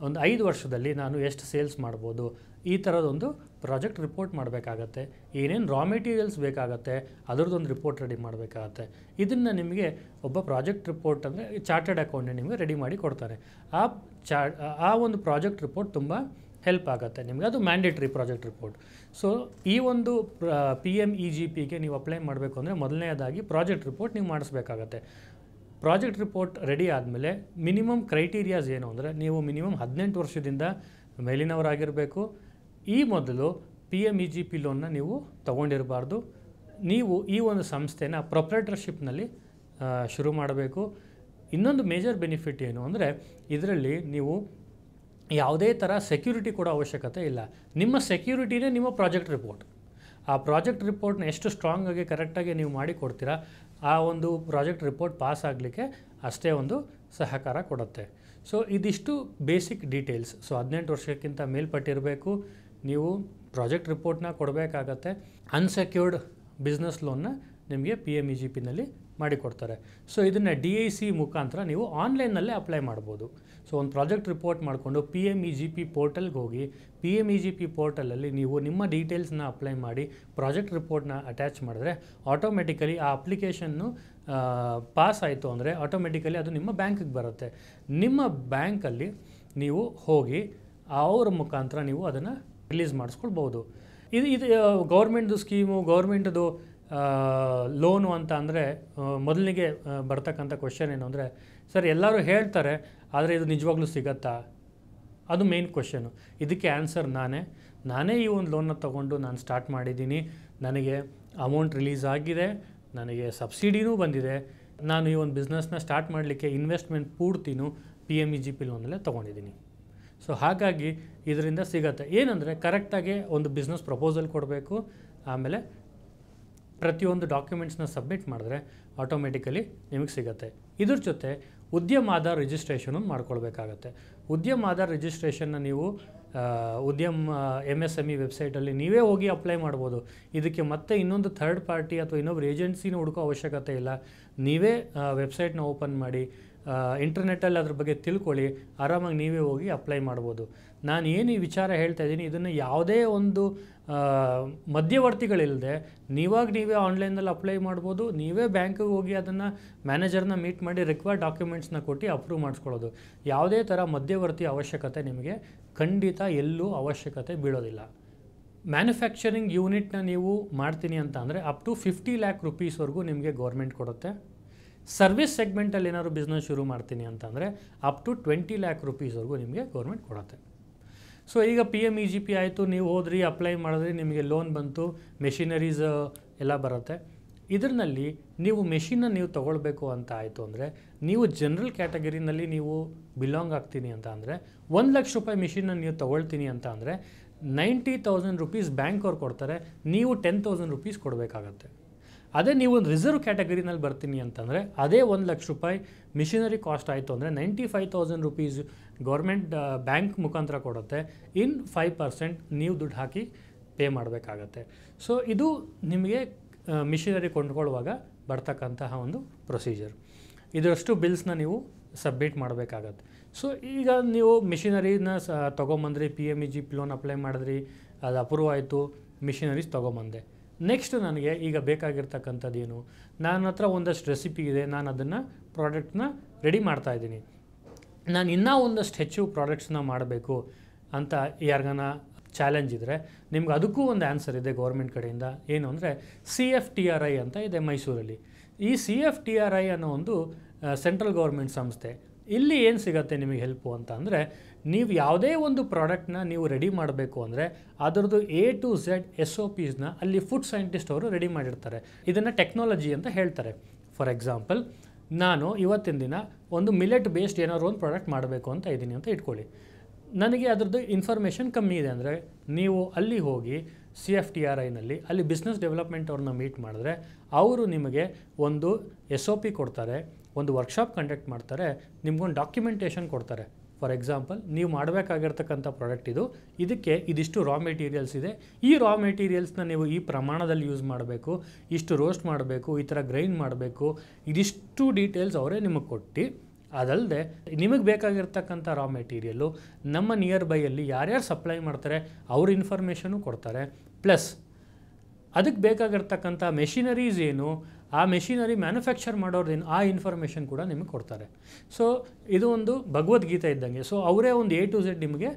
ಒಂದು ಐದು ವರ್ಷದಲ್ಲಿ ನಾನು ಎಷ್ಟು ಸೇಲ್ಸ್ ಮಾಡ್ಬೋದು ಈ ಥರದೊಂದು ಪ್ರಾಜೆಕ್ಟ್ ರಿಪೋರ್ಟ್ ಮಾಡಬೇಕಾಗತ್ತೆ ಏನೇನು ರಾ ಮೆಟೀರಿಯಲ್ಸ್ ಬೇಕಾಗತ್ತೆ ಅದರದ್ದೊಂದು ರಿಪೋರ್ಟ್ ರೆಡಿ ಮಾಡಬೇಕಾಗತ್ತೆ ಇದನ್ನು ನಿಮಗೆ ಒಬ್ಬ ಪ್ರಾಜೆಕ್ಟ್ ರಿಪೋರ್ಟ್ ಅಂದರೆ ಚಾರ್ಟೆಡ್ ಅಕೌಂಟೆಂಟ್ ನಿಮಗೆ ರೆಡಿ ಮಾಡಿ ಕೊಡ್ತಾರೆ ಆ ಚಾ ಆ ಒಂದು ಪ್ರಾಜೆಕ್ಟ್ ರಿಪೋರ್ಟ್ ತುಂಬ ಹೆಲ್ಪ್ ಆಗುತ್ತೆ ನಿಮಗೆ ಅದು ಮ್ಯಾಂಡೇಟ್ರಿ ಪ್ರಾಜೆಕ್ಟ್ ರಿಪೋರ್ಟ್ ಸೊ ಈ ಒಂದು ಪಿ ಎಮ್ ಇ ಜಿ ಪಿಗೆ ನೀವು ಅಪ್ಲೈ ಮಾಡಬೇಕು ಅಂದರೆ ಮೊದಲನೇದಾಗಿ ಪ್ರಾಜೆಕ್ಟ್ ರಿಪೋರ್ಟ್ ನೀವು ಮಾಡಿಸ್ಬೇಕಾಗತ್ತೆ ಪ್ರಾಜೆಕ್ಟ್ ರಿಪೋರ್ಟ್ ರೆಡಿ ಆದಮೇಲೆ ಮಿನಿಮಮ್ ಕ್ರೈಟೀರಿಯಾಸ್ ಏನು ಅಂದರೆ ನೀವು ಮಿನಿಮಮ್ ಹದಿನೆಂಟು ವರ್ಷದಿಂದ ಮೇಲಿನವರಾಗಿರಬೇಕು ಈ ಮೊದಲು P M E G P ಲೋನ್ನ ನೀವು ತೊಗೊಂಡಿರಬಾರ್ದು ನೀವು ಈ ಒಂದು ಸಂಸ್ಥೆನ ಪ್ರೊಪ್ರೇಟರ್ಶಿಪ್ನಲ್ಲಿ ಶುರು ಮಾಡಬೇಕು ಇನ್ನೊಂದು ಮೇಜರ್ ಬೆನಿಫಿಟ್ ಏನು ಅಂದರೆ ಇದರಲ್ಲಿ ನೀವು ಯಾವುದೇ ಥರ ಸೆಕ್ಯೂರಿಟಿ ಕೂಡ ಅವಶ್ಯಕತೆ ಇಲ್ಲ ನಿಮ್ಮ ಸೆಕ್ಯೂರಿಟಿನೇ ನಿಮ್ಮ ಪ್ರಾಜೆಕ್ಟ್ ರಿಪೋರ್ಟ್ ಆ ಪ್ರಾಜೆಕ್ಟ್ ರಿಪೋರ್ಟ್ನ ಎಷ್ಟು ಸ್ಟ್ರಾಂಗಾಗಿ ಕರೆಕ್ಟಾಗಿ ನೀವು ಮಾಡಿಕೊಡ್ತೀರಾ ಆ ಒಂದು ಪ್ರಾಜೆಕ್ಟ್ ರಿಪೋರ್ಟ್ ಪಾಸ್ ಆಗಲಿಕ್ಕೆ ಅಷ್ಟೇ ಒಂದು ಸಹಕಾರ ಕೊಡುತ್ತೆ ಸೊ ಇದಿಷ್ಟು ಬೇಸಿಕ್ ಡೀಟೇಲ್ಸ್ ಸೊ ಹದಿನೆಂಟು ವರ್ಷಕ್ಕಿಂತ ಮೇಲ್ಪಟ್ಟಿರಬೇಕು ನೀವು ಪ್ರಾಜೆಕ್ಟ್ ರಿಪೋರ್ಟ್ನ ಕೊಡಬೇಕಾಗತ್ತೆ ಅನ್ಸೆಕ್ಯೂರ್ಡ್ ಬಿಸ್ನೆಸ್ ಲೋನ್ನ ನಿಮಗೆ P M E e G ಪಿನಲ್ಲಿ ಮಾಡಿಕೊಡ್ತಾರೆ ಸೊ ಇದನ್ನು ಡಿ ಐ ಸಿ ಮುಖಾಂತರ ನೀವು ಆನ್ಲೈನ್ನಲ್ಲೇ ಅಪ್ಲೈ ಮಾಡ್ಬೋದು ಸೊ ಒಂದು ಪ್ರಾಜೆಕ್ಟ್ ರಿಪೋರ್ಟ್ ಮಾಡಿಕೊಂಡು P M E G P ಪೋರ್ಟಲ್ಗೆ ಹೋಗಿ P M E G P ಪೋರ್ಟಲಲ್ಲಿ ನೀವು ನಿಮ್ಮ ಡೀಟೇಲ್ಸ್ನ ಅಪ್ಲೈ ಮಾಡಿ ಪ್ರಾಜೆಕ್ಟ್ ರಿಪೋರ್ಟ್ನ ಅಟ್ಯಾಚ್ ಮಾಡಿದ್ರೆ ಆಟೋಮೆಟಿಕಲಿ ಆ ಅಪ್ಲಿಕೇಶನ್ನು ಪಾಸ್ ಆಯಿತು ಅಂದರೆ ಆಟೋಮೆಟಿಕಲಿ ಅದು ನಿಮ್ಮ ಬ್ಯಾಂಕಿಗೆ ಬರುತ್ತೆ ನಿಮ್ಮ ಬ್ಯಾಂಕಲ್ಲಿ ನೀವು ಹೋಗಿ ಅವ್ರ ಮುಖಾಂತರ ನೀವು ಅದನ್ನು ರಿಲೀಸ್ ಮಾಡಿಸ್ಕೊಳ್ಬೋದು ಇದು ಇದು ಗೌರ್ಮೆಂಟ್ದು ಸ್ಕೀಮು ಗೌರ್ಮೆಂಟ್ದು ಲೋನು ಅಂತ ಅಂದರೆ ಮೊದಲಿಗೆ ಬರ್ತಕ್ಕಂಥ ಕ್ವಶನ್ ಏನು ಅಂದರೆ ಸರ್ ಎಲ್ಲರೂ ಹೇಳ್ತಾರೆ ಆದರೆ ಇದು ನಿಜವಾಗ್ಲೂ ಸಿಗತ್ತಾ ಅದು ಮೇನ್ ಕ್ವಶನು ಇದಕ್ಕೆ ಆನ್ಸರ್ ನಾನೇ ನಾನೇ ಈ ಒಂದು ಲೋನ್ನ ತಗೊಂಡು ನಾನು ಸ್ಟಾರ್ಟ್ ಮಾಡಿದ್ದೀನಿ ನನಗೆ ಅಮೌಂಟ್ ರಿಲೀಸ್ ಆಗಿದೆ ನನಗೆ ಸಬ್ಸಿಡಿನೂ ಬಂದಿದೆ ನಾನು ಈ ಒಂದು ಬಿಸ್ನೆಸ್ನ ಸ್ಟಾರ್ಟ್ ಮಾಡಲಿಕ್ಕೆ ಇನ್ವೆಸ್ಟ್ಮೆಂಟ್ ಪೂರ್ತಿನೂ P M E e G P ಲೋನಲ್ಲೇ ತೊಗೊಂಡಿದ್ದೀನಿ ಸೊ ಹಾಗಾಗಿ ಇದರಿಂದ ಸಿಗತ್ತೆ ಏನಂದರೆ ಕರೆಕ್ಟಾಗಿ ಒಂದು ಬಿಸ್ನೆಸ್ ಪ್ರಪೋಸಲ್ ಕೊಡಬೇಕು ಆಮೇಲೆ ಪ್ರತಿಯೊಂದು ಡಾಕ್ಯುಮೆಂಟ್ಸ್ನ ಸಬ್ಮಿಟ್ ಮಾಡಿದ್ರೆ ಆಟೋಮೆಟಿಕಲಿ ನಿಮಗೆ ಸಿಗುತ್ತೆ ಇದ್ರ ಜೊತೆ ಉದ್ಯಮ ಆಧಾರ್ ರಿಜಿಸ್ಟ್ರೇಷನ್ ಮಾಡ್ಕೊಳ್ಬೇಕಾಗತ್ತೆ ಉದ್ಯಮ ಆಧಾರ್ ರಿಜಿಸ್ಟ್ರೇಷನ್ನ ನೀವು ಉದ್ಯಮ ಎಮ್ ಎಸ್ ಎಮ್ ಇ ವೆಬ್ಸೈಟಲ್ಲಿ ನೀವೇ ಹೋಗಿ ಅಪ್ಲೈ ಮಾಡ್ಬೋದು ಇದಕ್ಕೆ ಮತ್ತೆ ಇನ್ನೊಂದು ಥರ್ಡ್ ಪಾರ್ಟಿ ಅಥವಾ ಇನ್ನೊಬ್ಬರು ಏಜೆನ್ಸಿನೂ ಹುಡುಕೋ ಅವಶ್ಯಕತೆ ಇಲ್ಲ ನೀವೇ ವೆಬ್ಸೈಟ್ನ ಓಪನ್ ಮಾಡಿ ಇಂಟರ್ನೆಟ್ಟಲ್ಲಿ ಅದ್ರ ಬಗ್ಗೆ ತಿಳ್ಕೊಳ್ಳಿ ಆರಾಮಾಗಿ ನೀವೇ ಹೋಗಿ ಅಪ್ಲೈ ಮಾಡ್ಬೋದು ನಾನು ಏನು ಈ ವಿಚಾರ ಹೇಳ್ತಾ ಇದ್ದೀನಿ ಇದನ್ನು ಯಾವುದೇ ಒಂದು ಮಧ್ಯವರ್ತಿಗಳಿಲ್ಲದೆ ನೀವಾಗ ನೀವೇ ಆನ್ಲೈನಲ್ಲಿ ಅಪ್ಲೈ ಮಾಡ್ಬೋದು ನೀವೇ ಬ್ಯಾಂಕಿಗೆ ಹೋಗಿ ಅದನ್ನು ಮ್ಯಾನೇಜರ್ನ ಮೀಟ್ ಮಾಡಿ ರಿಕ್ವೈರ್ಡ್ ಡಾಕ್ಯುಮೆಂಟ್ಸ್ನ ಕೊಟ್ಟು ಅಪ್ರೂವ್ ಮಾಡಿಸ್ಕೊಳ್ಳೋದು ಯಾವುದೇ ಥರ ಮಧ್ಯವರ್ತಿ ಅವಶ್ಯಕತೆ ನಿಮಗೆ ಖಂಡಿತ ಎಲ್ಲೂ ಅವಶ್ಯಕತೆ ಬೀಳೋದಿಲ್ಲ ಮ್ಯಾನುಫ್ಯಾಕ್ಚರಿಂಗ್ ಯೂನಿಟ್ನ ನೀವು ಮಾಡ್ತೀನಿ ಅಂತ ಅಂದರೆ ಅಪ್ ಟು ಫಿಫ್ಟಿ ಲ್ಯಾಕ್ ರುಪೀಸ್ವರೆಗೂ ನಿಮಗೆ ಗೌರ್ಮೆಂಟ್ ಕೊಡುತ್ತೆ ಸರ್ವಿಸ್ ಸೆಗ್ಮೆಂಟಲ್ಲಿ ಏನಾದ್ರು ಬಿಸ್ನೆಸ್ ಶುರು ಮಾಡ್ತೀನಿ ಅಂತಂದರೆ ಅಪ್ ಟು ಟ್ವೆಂಟಿ ಲ್ಯಾಕ್ ರುಪೀಸ್ವರೆಗೂ ನಿಮಗೆ ಗೌರ್ಮೆಂಟ್ ಕೊಡುತ್ತೆ ಸೊ ಈಗ P M E e G P ಆಯಿತು ನೀವು ಹೋದ್ರಿ ಅಪ್ಲೈ ಮಾಡಿದ್ರಿ ನಿಮಗೆ ಲೋನ್ ಬಂತು ಮೆಷಿನರೀಸ್ ಎಲ್ಲ ಬರುತ್ತೆ ಇದರಲ್ಲಿ ನೀವು ಮೆಷಿನನ್ನು ನೀವು ತೊಗೊಳ್ಬೇಕು ಅಂತ ಆಯಿತು ಅಂದರೆ ನೀವು ಜನರಲ್ ಕ್ಯಾಟಗರಿನಲ್ಲಿ ನೀವು ಬಿಲಾಂಗ್ ಆಗ್ತೀನಿ ಅಂತ ಅಂದರೆ ಒಂದು ಲಕ್ಷ ರೂಪಾಯಿ ಮೆಷಿನನ್ನು ನೀವು ತೊಗೊಳ್ತೀನಿ ಅಂತ ಅಂದರೆ ನೈಂಟಿ ತೌಸಂಡ್ ರುಪೀಸ್ ಬ್ಯಾಂಕ್ ಅವ್ರು ಕೊಡ್ತಾರೆ ನೀವು ಟೆನ್ ತೌಸಂಡ್ ರುಪೀಸ್ ಕೊಡಬೇಕಾಗತ್ತೆ ಅದೇ ನೀವು ಒಂದು ರಿಸರ್ವ್ ಕ್ಯಾಟಗರಿನಲ್ಲಿ ಬರ್ತೀನಿ ಅಂತಂದರೆ ಅದೇ ಒಂದು ಲಕ್ಷ ರೂಪಾಯಿ ಮಿಷಿನರಿ ಕಾಸ್ಟ್ ಆಯಿತು ಅಂದರೆ ninety five thousand rupees government bank ಮುಖಾಂತರ ಕೊಡುತ್ತೆ ಇನ್ ಫೈವ್ ಪರ್ಸೆಂಟ್ ನೀವು ದುಡ್ಡು ಹಾಕಿ ಪೇ ಮಾಡಬೇಕಾಗತ್ತೆ ಸೊ ಇದು ನಿಮಗೆ ಮಿಷಿನರಿ ಕೊಂಡ್ಕೊಳ್ಳುವಾಗ ಬರ್ತಕ್ಕಂತಹ ಒಂದು ಪ್ರೊಸೀಜರ್ ಇದರಷ್ಟು ಬಿಲ್ಸ್ನ ನೀವು ಸಬ್ಮಿಟ್ ಮಾಡಬೇಕಾಗತ್ತೆ ಸೊ ಈಗ ನೀವು ಮಿಷಿನರಿನ ಸ ತೊಗೊಂಬಂದ್ರಿ P M E e G loan apply ಮಾಡಿದ್ರಿ ಅದು ಅಪ್ರೂವ್ ಆಯಿತು ಮಿಷಿನರೀಸ್ ತೊಗೊಂಬಂದೆ ನೆಕ್ಸ್ಟ್ ನನಗೆ ಈಗ ಬೇಕಾಗಿರ್ತಕ್ಕಂಥದ್ದೇನು ನನ್ನ ಹತ್ರ ಒಂದಷ್ಟು ರೆಸಿಪಿ ಇದೆ ನಾನು ಅದನ್ನು ಪ್ರಾಡಕ್ಟ್ನ ರೆಡಿ ಮಾಡ್ತಾ ಇದ್ದೀನಿ ನಾನು ಇನ್ನೂ ಒಂದಷ್ಟು ಹೆಚ್ಚು ಪ್ರಾಡಕ್ಟ್ಸ್ನ ಮಾಡಬೇಕು ಅಂತ ಯಾರಿಗಾನ ಚಾಲೆಂಜ್ ಇದ್ದರೆ ನಿಮ್ಗೆ ಅದಕ್ಕೂ ಒಂದು ಆನ್ಸರ್ ಇದೆ ಗೌರ್ಮೆಂಟ್ ಕಡೆಯಿಂದ ಏನು ಅಂದರೆ C F T R I ಅಂತ ಇದೆ ಮೈಸೂರಲ್ಲಿ ಈ C F T R I ಅನ್ನೋ ಒಂದು ಸೆಂಟ್ರಲ್ ಗೌರ್ಮೆಂಟ್ ಸಂಸ್ಥೆ ಇಲ್ಲಿ ಏನು ಸಿಗತ್ತೆ ನಿಮಗೆ ಹೆಲ್ಪು ಅಂತ ಅಂದರೆ ನೀವು ಯಾವುದೇ ಒಂದು ಪ್ರಾಡಕ್ಟ್ನ ನೀವು ರೆಡಿ ಮಾಡಬೇಕು ಅಂದರೆ ಅದರದ್ದು A to Z S O ಪಿಸ್ನ ಅಲ್ಲಿ ಫುಡ್ ಸೈಂಟಿಸ್ಟ್ ಅವರು ರೆಡಿ ಮಾಡಿರ್ತಾರೆ ಇದನ್ನು ಟೆಕ್ನಾಲಜಿ ಅಂತ ಹೇಳ್ತಾರೆ ಫಾರ್ ಎಕ್ಸಾಂಪಲ್ ನಾನು ಇವತ್ತಿನ ದಿನ ಒಂದು ಮಿಲೆಟ್ ಬೇಸ್ಡ್ ಏನಾದ್ರು ಒಂದು ಪ್ರಾಡಕ್ಟ್ ಮಾಡಬೇಕು ಅಂತ ಇದ್ದೀನಿ ಅಂತ ಇಟ್ಕೊಳ್ಳಿ ನನಗೆ ಅದರದ್ದು ಇನ್ಫಾರ್ಮೇಷನ್ ಕಮ್ಮಿ ಇದೆ ಅಂದರೆ ನೀವು ಅಲ್ಲಿ ಹೋಗಿ ಸಿ ಎಫ್ ಟಿ ಆರ್ ಐನಲ್ಲಿ ಅಲ್ಲಿ ಬಿಸ್ನೆಸ್ ಡೆವಲಪ್ಮೆಂಟ್ ಅವ್ರನ್ನ ಮೀಟ್ ಮಾಡಿದ್ರೆ ಅವರು ನಿಮಗೆ ಒಂದು ಎಸ್ ಒ ಪಿ ಕೊಡ್ತಾರೆ ಒಂದು ವರ್ಕ್ಶಾಪ್ ಕಂಡಕ್ಟ್ ಮಾಡ್ತಾರೆ ನಿಮ್ಗೊಂದು ಡಾಕ್ಯುಮೆಂಟೇಷನ್ ಕೊಡ್ತಾರೆ ಫಾರ್ ಎಕ್ಸಾಂಪಲ್ ನೀವು ಮಾಡಬೇಕಾಗಿರ್ತಕ್ಕಂಥ ಪ್ರಾಡಕ್ಟ್ ಇದು ಇದಕ್ಕೆ ಇದಿಷ್ಟು ರಾ ಮೆಟೀರಿಯಲ್ಸ್ ಇದೆ ಈ ರಾ ಮೆಟೀರಿಯಲ್ಸ್ನ ನೀವು ಈ ಪ್ರಮಾಣದಲ್ಲಿ ಯೂಸ್ ಮಾಡಬೇಕು ಇಷ್ಟು ರೋಸ್ಟ್ ಮಾಡಬೇಕು ಈ ಥರ ಗ್ರೈಂಡ್ ಮಾಡಬೇಕು ಇದಿಷ್ಟು ಡೀಟೇಲ್ಸ್ ಅವರೇ ನಿಮಗೆ ಕೊಟ್ಟು ಅದಲ್ಲದೆ ನಿಮಗೆ ಬೇಕಾಗಿರ್ತಕ್ಕಂಥ ರಾ ಮೆಟೀರಿಯಲ್ಲು ನಮ್ಮ ನಿಯರ್ ಬೈಯಲ್ಲಿ ಯಾರ್ಯಾರು ಸಪ್ಲೈ ಮಾಡ್ತಾರೆ ಅವ್ರ ಇನ್ಫಾರ್ಮೇಷನು ಕೊಡ್ತಾರೆ ಪ್ಲಸ್ ಅದಕ್ಕೆ ಬೇಕಾಗಿರ್ತಕ್ಕಂಥ ಮೆಷಿನರೀಸ್ ಏನು ಆ ಮೆಷಿನರಿ ಮ್ಯಾನುಫ್ಯಾಕ್ಚರ್ ಮಾಡೋರ್ದಿನ ಆ ಇನ್ಫಾರ್ಮೇಷನ್ ಕೂಡ ನಿಮಗೆ ಕೊಡ್ತಾರೆ ಸೊ ಇದು ಒಂದು ಭಗವದ್ಗೀತೆ ಇದ್ದಂಗೆ ಸೊ ಅವರೇ ಒಂದು ಎ ಟು ಝೆಡ್ ನಿಮಗೆ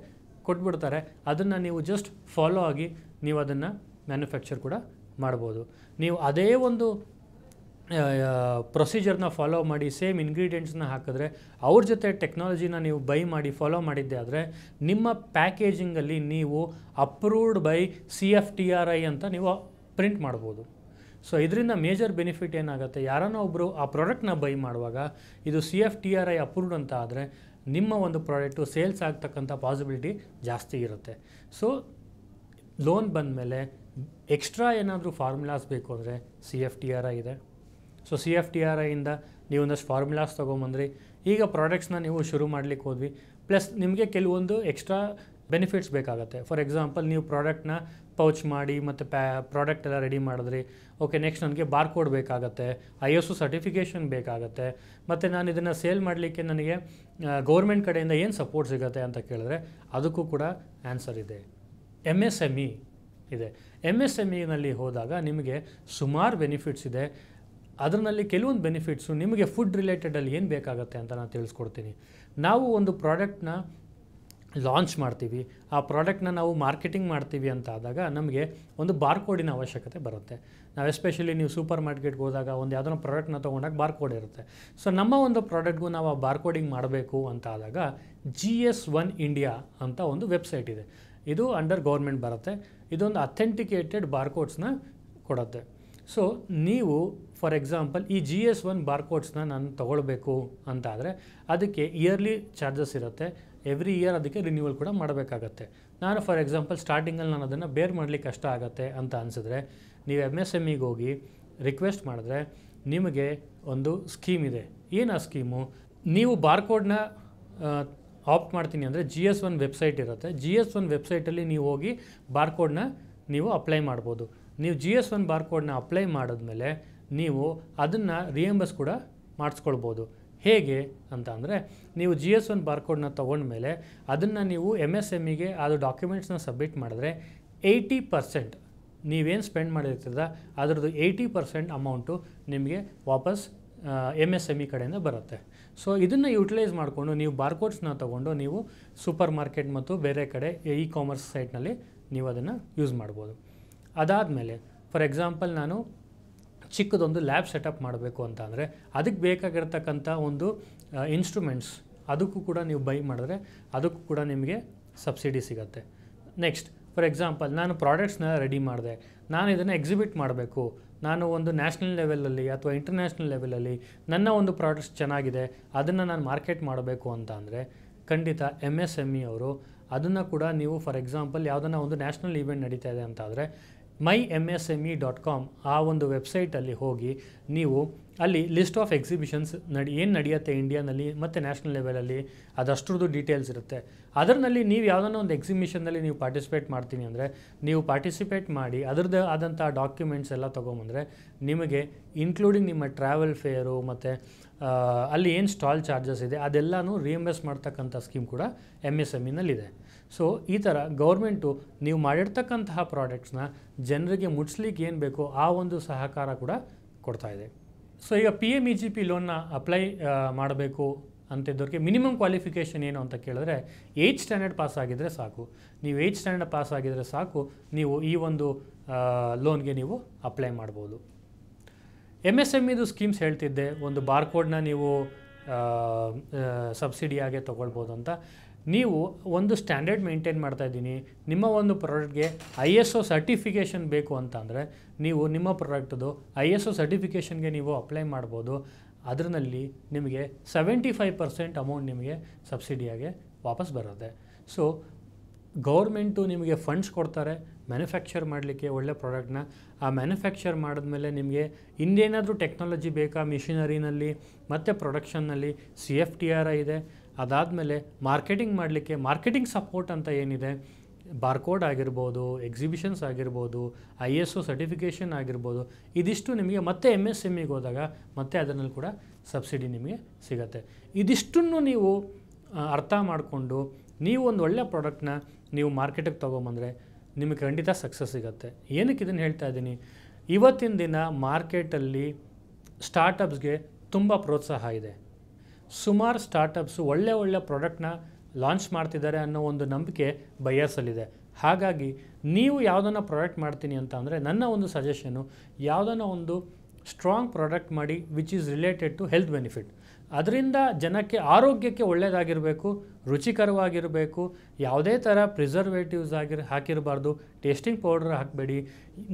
ಕೊಟ್ಬಿಡ್ತಾರೆ ಅದನ್ನು ನೀವು ಜಸ್ಟ್ ಫಾಲೋ ಆಗಿ ನೀವು ಅದನ್ನು ಮ್ಯಾನುಫ್ಯಾಕ್ಚರ್ ಕೂಡ ಮಾಡ್ಬೋದು ನೀವು ಅದೇ ಒಂದು ಪ್ರೊಸೀಜರ್ನ ಫಾಲೋ ಮಾಡಿ ಸೇಮ್ ಇಂಗ್ರೀಡಿಯೆಂಟ್ಸ್ನ ಹಾಕಿದ್ರೆ ಅವ್ರ ಜೊತೆ ಟೆಕ್ನಾಲಜಿನ ನೀವು ಬೈ ಮಾಡಿ ಫಾಲೋ ಮಾಡಿದ್ದೆ ಆದರೆ ನಿಮ್ಮ ಪ್ಯಾಕೇಜಿಂಗಲ್ಲಿ ನೀವು approved by C F T R I ಅಂತ ನೀವು ಪ್ರಿಂಟ್ ಮಾಡ್ಬೋದು ಸೊ ಇದರಿಂದ ಮೇಜರ್ ಬೆನಿಫಿಟ್ ಏನಾಗುತ್ತೆ ಯಾರನ್ನೋ ಒಬ್ಬರು ಆ ಪ್ರಾಡಕ್ಟ್ನ ಬೈ ಮಾಡುವಾಗ ಇದು C F T R I approved ಅಂತ ಆದರೆ ನಿಮ್ಮ ಒಂದು ಪ್ರಾಡಕ್ಟು ಸೇಲ್ಸ್ ಆಗ್ತಕ್ಕಂಥ ಪಾಸಿಬಿಲಿಟಿ ಜಾಸ್ತಿ ಇರುತ್ತೆ ಸೊ ಲೋನ್ ಬಂದ ಮೇಲೆ ಎಕ್ಸ್ಟ್ರಾ ಏನಾದರೂ ಫಾರ್ಮುಲಾಸ್ ಬೇಕು ಅಂದರೆ C F T R I ಇದೆ so C F T R ಐಯಿಂದ ನೀವು ಒಂದಷ್ಟು ಫಾರ್ಮುಲಾಸ್ ತೊಗೊಂಬಂದ್ರಿ ಈಗ ಪ್ರಾಡಕ್ಟ್ಸ್ನ ನೀವು ಶುರು ಮಾಡಲಿಕ್ಕೆ ಹೋದ್ವಿ ಪ್ಲಸ್ ನಿಮಗೆ ಕೆಲವೊಂದು ಎಕ್ಸ್ಟ್ರಾ ಬೆನಿಫಿಟ್ಸ್ ಬೇಕಾಗುತ್ತೆ ಫಾರ್ ಎಕ್ಸಾಂಪಲ್ ನೀವು ಪ್ರಾಡಕ್ಟ್ನ ಪೌಚ್ ಮಾಡಿ ಮತ್ತು ಪ್ಯಾ ಪ್ರಾಡಕ್ಟ್ ಎಲ್ಲ ರೆಡಿ ಮಾಡಿದ್ರಿ ಓಕೆ ನೆಕ್ಸ್ಟ್ ನನಗೆ ಬಾರ್ ಕೋಡ್ ಬೇಕಾಗುತ್ತೆ ಐ ಎಸ್ ಒ ಸರ್ಟಿಫಿಕೇಷನ್ ಬೇಕಾಗುತ್ತೆ ಮತ್ತು ನಾನು ಇದನ್ನು ಸೇಲ್ ಮಾಡಲಿಕ್ಕೆ ನನಗೆ ಗೌರ್ಮೆಂಟ್ ಕಡೆಯಿಂದ ಏನು ಸಪೋರ್ಟ್ ಸಿಗುತ್ತೆ ಅಂತ ಕೇಳಿದ್ರೆ ಅದಕ್ಕೂ ಕೂಡ ಆನ್ಸರ್ ಇದೆ ಎಮ್ ಎಸ್ ಎಮ್ ಇ ಇದೆ ಎಮ್ ಎಸ್ ಎಮ್ ಇನಲ್ಲಿ e ಹೋದಾಗ ನಿಮಗೆ ಸುಮಾರು ಬೆನಿಫಿಟ್ಸ್ ಇದೆ ಅದರಲ್ಲಿ ಕೆಲವೊಂದು ಬೆನಿಫಿಟ್ಸು ನಿಮಗೆ ಫುಡ್ ರಿಲೇಟೆಡಲ್ಲಿ ಏನು ಬೇಕಾಗುತ್ತೆ ಅಂತ ನಾನು ತಿಳಿಸ್ಕೊಡ್ತೀನಿ ನಾವು ಒಂದು ಪ್ರಾಡಕ್ಟ್ನ ಲಾಂಚ್ ಮಾಡ್ತೀವಿ ಆ ಪ್ರಾಡಕ್ಟ್ನ ನಾವು ಮಾರ್ಕೆಟಿಂಗ್ ಮಾಡ್ತೀವಿ ಅಂತ ಆದಾಗ ನಮಗೆ ಒಂದು ಬಾರ್ಕೋಡಿನ ಅವಶ್ಯಕತೆ ಬರುತ್ತೆ ನಾವು ಎಸ್ಪೆಷಲಿ ನೀವು ಸೂಪರ್ ಮಾರ್ಕೆಟ್ಗೆ ಹೋದಾಗ ಒಂದು ಯಾವುದೋ ಪ್ರಾಡಕ್ಟ್ನ ತೊಗೊಂಡಾಗ ಬಾರ್ಕೋಡ್ ಇರುತ್ತೆ ಸೊ ನಮ್ಮ ಒಂದು ಪ್ರಾಡಕ್ಟ್ಗೂ ನಾವು ಆ ಬಾರ್ಕೋಡಿಂಗ್ ಮಾಡಬೇಕು ಅಂತ ಆದಾಗ ಜಿ ಎಸ್ ಒನ್ ಇಂಡಿಯಾ ಅಂತ ಒಂದು ವೆಬ್ಸೈಟ್ ಇದೆ ಇದು ಅಂಡರ್ ಗೌರ್ಮೆಂಟ್ ಬರುತ್ತೆ ಇದೊಂದು ಅಥೆಂಟಿಕೇಟೆಡ್ ಬಾರ್ಕೋಡ್ಸ್ನ ಕೊಡುತ್ತೆ ಸೊ ನೀವು ಫಾರ್ ಎಕ್ಸಾಂಪಲ್ ಈ ಜಿ ಎಸ್ ಒನ್ ಬಾರ್ಕೋಡ್ಸ್ನ ನಾನು ತೊಗೊಳ್ಬೇಕು ಅಂತಾದರೆ ಅದಕ್ಕೆ ಇಯರ್ಲಿ ಚಾರ್ಜಸ್ ಇರುತ್ತೆ ಎವ್ರಿ ಇಯರ್ ಅದಕ್ಕೆ ರಿನ್ಯೂವಲ್ ಕೂಡ ಮಾಡಬೇಕಾಗತ್ತೆ ನಾನು ಫಾರ್ ಎಕ್ಸಾಂಪಲ್ ಸ್ಟಾರ್ಟಿಂಗಲ್ಲಿ ನಾನು ಅದನ್ನು ಬೇರ್ ಮಾಡಲಿಕ್ಕೆ ಕಷ್ಟ ಆಗುತ್ತೆ ಅಂತ ಅನಿಸಿದ್ರೆ ನೀವು ಎಮ್ ಎಸ್ ಎಮ್ ಇಗೋಗಿ ಹೋಗಿ ರಿಕ್ವೆಸ್ಟ್ ಮಾಡಿದ್ರೆ ನಿಮಗೆ ಒಂದು ಸ್ಕೀಮ್ ಇದೆ ಏನು ಆ ಸ್ಕೀಮು ನೀವು ಬಾರ್ಕೋಡ್ನ ಆಪ್ಟ್ ಮಾಡ್ತೀನಿ ಅಂದರೆ ಜಿ ಎಸ್ ಒನ್ ವೆಬ್ಸೈಟ್ ಇರುತ್ತೆ ಜಿ ಎಸ್ ಒನ್ ವೆಬ್ಸೈಟಲ್ಲಿ ನೀವು ಹೋಗಿ ಬಾರ್ಕೋಡ್ನ ನೀವು ಅಪ್ಲೈ ಮಾಡ್ಬೋದು ನೀವು ಜಿ ಎಸ್ ಒನ್ ಬಾರ್ಕೋಡ್ನ ಅಪ್ಲೈ ಮಾಡಿದ್ಮೇಲೆ ನೀವು ಅದನ್ನು ರಿಯಂಬಸ್ ಕೂಡ ಮಾಡಿಸ್ಕೊಳ್ಬೋದು ಹೇಗೆ ಅಂತ ಅಂದರೆ ನೀವು ಜಿ ಎಸ್ ಒನ್ ಬಾರ್ಕೋಡ್ನ ತೊಗೊಂಡ್ಮೇಲೆ ಅದನ್ನು ನೀವು ಎಮ್ ಎಸ್ ಎಮ್ ಇಗೆ ಅದು ಡಾಕ್ಯುಮೆಂಟ್ಸ್ನ ಸಬ್ಮಿಟ್ ಮಾಡಿದ್ರೆ ಏಯ್ಟಿ ಪರ್ಸೆಂಟ್ ನೀವೇನು ಸ್ಪೆಂಡ್ ಮಾಡಿರ್ತದ ಅದರದ್ದು ಏಯ್ಟಿ ಪರ್ಸೆಂಟ್ ಅಮೌಂಟು ನಿಮಗೆ ವಾಪಸ್ ಎಮ್ ಎಸ್ ಎಮ್ ಇ ಕಡೆಯಿಂದ ಬರುತ್ತೆ ಸೊ ಇದನ್ನು ಯುಟಿಲೈಸ್ ಮಾಡಿಕೊಂಡು ನೀವು ಬಾರ್ಕೋಡ್ಸ್ನ ತೊಗೊಂಡು ನೀವು ಸೂಪರ್ ಮಾರ್ಕೆಟ್ ಮತ್ತು ಬೇರೆ ಕಡೆ ಇ ಕಾಮರ್ಸ್ ಸೈಟ್ನಲ್ಲಿ ನೀವು ಅದನ್ನು ಯೂಸ್ ಮಾಡ್ಬೋದು ಅದಾದಮೇಲೆ ಫಾರ್ ಎಕ್ಸಾಂಪಲ್ ನಾನು ಚಿಕ್ಕದೊಂದು ಲ್ಯಾಬ್ ಸೆಟಪ್ ಮಾಡಬೇಕು ಅಂತ ಅಂದರೆ ಅದಕ್ಕೆ ಬೇಕಾಗಿರ್ತಕ್ಕಂಥ ಒಂದು ಇನ್ಸ್ಟ್ರೂಮೆಂಟ್ಸ್ ಅದಕ್ಕೂ ಕೂಡ ನೀವು ಬೈ ಮಾಡಿದ್ರೆ ಅದಕ್ಕೂ ಕೂಡ ನಿಮಗೆ ಸಬ್ಸಿಡಿ ಸಿಗುತ್ತೆ ನೆಕ್ಸ್ಟ್ ಫಾರ್ ಎಕ್ಸಾಂಪಲ್ ನಾನು ಪ್ರಾಡಕ್ಟ್ಸ್ನ ರೆಡಿ ಮಾಡಿದೆ ನಾನು ಇದನ್ನು ಎಕ್ಸಿಬಿಟ್ ಮಾಡಬೇಕು ನಾನು ಒಂದು ನ್ಯಾಷನಲ್ ಲೆವೆಲಲ್ಲಿ ಅಥವಾ ಇಂಟರ್ನ್ಯಾಷನಲ್ ಲೆವೆಲಲ್ಲಿ ನನ್ನ ಒಂದು ಪ್ರಾಡಕ್ಟ್ಸ್ ಚೆನ್ನಾಗಿದೆ ಅದನ್ನು ನಾನು ಮಾರ್ಕೆಟ್ ಮಾಡಬೇಕು ಅಂತ ಅಂದರೆ ಖಂಡಿತ ಎಮ್ ಎಸ್ ಎಮ್ ಇ ಅವರು ಅದನ್ನು ಕೂಡ ನೀವು ಫಾರ್ ಎಕ್ಸಾಂಪಲ್ ಯಾವುದನ್ನ ಒಂದು ನ್ಯಾಷನಲ್ ಈವೆಂಟ್ ನಡೀತಾ ಇದೆ ಅಂತಾದರೆ my M S M E dot com ಆ ಒಂದು ವೆಬ್ಸೈಟಲ್ಲಿ ಹೋಗಿ ನೀವು ಅಲ್ಲಿ ಲಿಸ್ಟ್ ಆಫ್ ಎಕ್ಸಿಬಿಷನ್ಸ್ ನಡಿ ಏನು ನಡೆಯುತ್ತೆ ಇಂಡಿಯಾನಲ್ಲಿ ಮತ್ತು ನ್ಯಾಷನಲ್ ಲೆವೆಲಲ್ಲಿ ಅದಷ್ಟರದ್ದು ಡೀಟೇಲ್ಸ್ ಇರುತ್ತೆ ಅದರಲ್ಲಿ ನೀವು ಯಾವುದನ್ನೋ ಒಂದು ಎಕ್ಸಿಬಿಷನ್ನಲ್ಲಿ ನೀವು ಪಾರ್ಟಿಸಿಪೇಟ್ ಮಾಡ್ತೀನಿ ಅಂದರೆ ನೀವು ಪಾರ್ಟಿಸಿಪೇಟ್ ಮಾಡಿ ಅದರದ್ದು ಆದಂಥ ಡಾಕ್ಯುಮೆಂಟ್ಸ್ ಎಲ್ಲ ತೊಗೊಂಬಂದರೆ ನಿಮಗೆ ಇನ್ಕ್ಲೂಡಿಂಗ್ ನಿಮ್ಮ ಟ್ರಾವೆಲ್ ಫೇರು ಮತ್ತು ಅಲ್ಲಿ ಏನು ಸ್ಟಾಲ್ ಚಾರ್ಜಸ್ ಇದೆ ಅದೆಲ್ಲನೂ ರಿಎಂಬರ್ಸ್ ಮಾಡ್ತಕ್ಕಂಥ ಸ್ಕೀಮ್ ಕೂಡ ಎಮ್ ಎಸ್ ಎಮ್ ಇನಲ್ಲಿದೆ e ಸೊ ಈ ಥರ ಗೌರ್ಮೆಂಟು ನೀವು ಮಾಡಿರ್ತಕ್ಕಂತಹ ಪ್ರಾಡಕ್ಟ್ಸ್ನ ಜನರಿಗೆ ಮುಟ್ಸ್ಲಿಕ್ಕೆ ಏನು ಬೇಕೋ ಆ ಒಂದು ಸಹಕಾರ ಕೂಡ ಕೊಡ್ತಾ ಇದೆ ಸೊ ಈಗ P M E G P ಲೋನ್ನ ಅಪ್ಲೈ ಮಾಡಬೇಕು ಅಂತಿದ್ದವ್ರಿಗೆ ಮಿನಿಮಮ್ ಕ್ವಾಲಿಫಿಕೇಷನ್ ಏನು ಅಂತ ಕೇಳಿದ್ರೆ ಏಯ್ಟ್ ಸ್ಟ್ಯಾಂಡರ್ಡ್ ಪಾಸ್ ಆಗಿದ್ದರೆ ಸಾಕು ನೀವು ಏಯ್ಟ್ ಸ್ಟ್ಯಾಂಡರ್ಡ್ ಪಾಸ್ ಆಗಿದ್ದರೆ ಸಾಕು ನೀವು ಈ ಒಂದು ಲೋನ್ಗೆ ನೀವು ಅಪ್ಲೈ ಮಾಡ್ಬೋದು ಎಮ್ ಎಸ್ ಎಮ್ ಇದು ಸ್ಕೀಮ್ಸ್ ಹೇಳ್ತಿದ್ದೆ ಒಂದು ಬಾರ್ಕೋಡ್ನ ನೀವು ಸಬ್ಸಿಡಿಯಾಗೆ ತೊಗೊಳ್ಬೋದು ಅಂತ ನೀವು ಒಂದು ಸ್ಟ್ಯಾಂಡರ್ಡ್ ಮೇಂಟೈನ್ ಇದ್ದೀನಿ ನಿಮ್ಮ ಒಂದು ಪ್ರಾಡಕ್ಟ್ಗೆ ಐ ಎಸ್ ಒ ಸರ್ಟಿಫಿಕೇಷನ್ ಬೇಕು ಅಂತಂದರೆ ನೀವು ನಿಮ್ಮ ಪ್ರಾಡಕ್ಟ್ದು ಐ ಎಸ್ ಒ ಸರ್ಟಿಫಿಕೇಷನ್ಗೆ ನೀವು ಅಪ್ಲೈ ಮಾಡ್ಬೋದು ಅದರಲ್ಲಿ ನಿಮಗೆ ಸೆವೆಂಟಿ ಫೈವ್ ಪರ್ಸೆಂಟ್ ಅಮೌಂಟ್ ನಿಮಗೆ ಸಬ್ಸಿಡಿಯಾಗಿ ವಾಪಸ್ ಬರುತ್ತೆ ಸೊ ಗೌರ್ಮೆಂಟು ನಿಮಗೆ ಫಂಡ್ಸ್ ಕೊಡ್ತಾರೆ ಮ್ಯಾನುಫ್ಯಾಕ್ಚರ್ ಮಾಡಲಿಕ್ಕೆ ಒಳ್ಳೆ ಪ್ರಾಡಕ್ಟ್ನ ಆ ಮ್ಯಾನುಫ್ಯಾಕ್ಚರ್ ಮಾಡಿದ್ಮೇಲೆ ನಿಮಗೆ ಇನ್ನೇನಾದರೂ ಟೆಕ್ನಾಲಜಿ ಬೇಕಾ ಮಿಷಿನರಿನಲ್ಲಿ ಮತ್ತು ಪ್ರೊಡಕ್ಷನ್ನಲ್ಲಿ ಸಿ ಎಫ್ ಟಿ ಆರ್ ಇದೆ ಅದಾದಮೇಲೆ ಮಾರ್ಕೆಟಿಂಗ್ ಮಾಡಲಿಕ್ಕೆ ಮಾರ್ಕೆಟಿಂಗ್ ಸಪೋರ್ಟ್ ಅಂತ ಏನಿದೆ ಬಾರ್ಕೋಡ್ ಆಗಿರ್ಬೋದು ಎಕ್ಸಿಬಿಷನ್ಸ್ ಆಗಿರ್ಬೋದು ಐ ಎಸ್ ಒ ಸರ್ಟಿಫಿಕೇಷನ್ ಆಗಿರ್ಬೋದು ಇದಿಷ್ಟು ನಿಮಗೆ ಮತ್ತೆ ಎಮ್ ಎಸ್ ಎಮ್ಮಿಗೆ ಹೋದಾಗ ಮತ್ತೆ ಅದರಲ್ಲಿ ಕೂಡ ಸಬ್ಸಿಡಿ ನಿಮಗೆ ಸಿಗತ್ತೆ ಇದಿಷ್ಟನ್ನು ನೀವು ಅರ್ಥ ಮಾಡಿಕೊಂಡು ನೀವು ಒಂದು ಒಳ್ಳೆಯ ಪ್ರಾಡಕ್ಟ್ನ ನೀವು ಮಾರ್ಕೆಟಿಗೆ ತೊಗೊಂಬಂದರೆ ನಿಮಗೆ ಖಂಡಿತ ಸಕ್ಸಸ್ ಸಿಗುತ್ತೆ ಏನಕ್ಕೆ ಇದನ್ನು ಹೇಳ್ತಾ ಇದ್ದೀನಿ ಇವತ್ತಿನ ದಿನ ಮಾರ್ಕೆಟಲ್ಲಿ ಸ್ಟಾರ್ಟಪ್ಸ್ಗೆ ತುಂಬ ಪ್ರೋತ್ಸಾಹ ಇದೆ ಸುಮಾರು ಸ್ಟಾರ್ಟಪ್ಸು ಒಳ್ಳೆ ಒಳ್ಳೆ ಪ್ರಾಡಕ್ಟ್ನ ಲಾಂಚ್ ಮಾಡ್ತಿದ್ದಾರೆ ಅನ್ನೋ ಒಂದು ನಂಬಿಕೆ ಬಯಸಲಿದೆ ಹಾಗಾಗಿ ನೀವು ಯಾವುದನ್ನು ಪ್ರಾಡಕ್ಟ್ ಮಾಡ್ತೀನಿ ಅಂತ ಅಂದರೆ ನನ್ನ ಒಂದು ಸಜೆಷನು ಯಾವುದನ್ನ ಒಂದು ಸ್ಟ್ರಾಂಗ್ ಪ್ರಾಡಕ್ಟ್ ಮಾಡಿ which is related to health benefit ಅದರಿಂದ ಜನಕ್ಕೆ ಆರೋಗ್ಯಕ್ಕೆ ಒಳ್ಳೆಯದಾಗಿರಬೇಕು ರುಚಿಕರವಾಗಿರಬೇಕು ಯಾವುದೇ ಥರ ಪ್ರಿಸರ್ವೇಟಿವ್ಸ್ ಆಗಿರ್ ಹಾಕಿರಬಾರ್ದು ಟೇಸ್ಟಿಂಗ್ ಪೌಡರ್ ಹಾಕಬೇಡಿ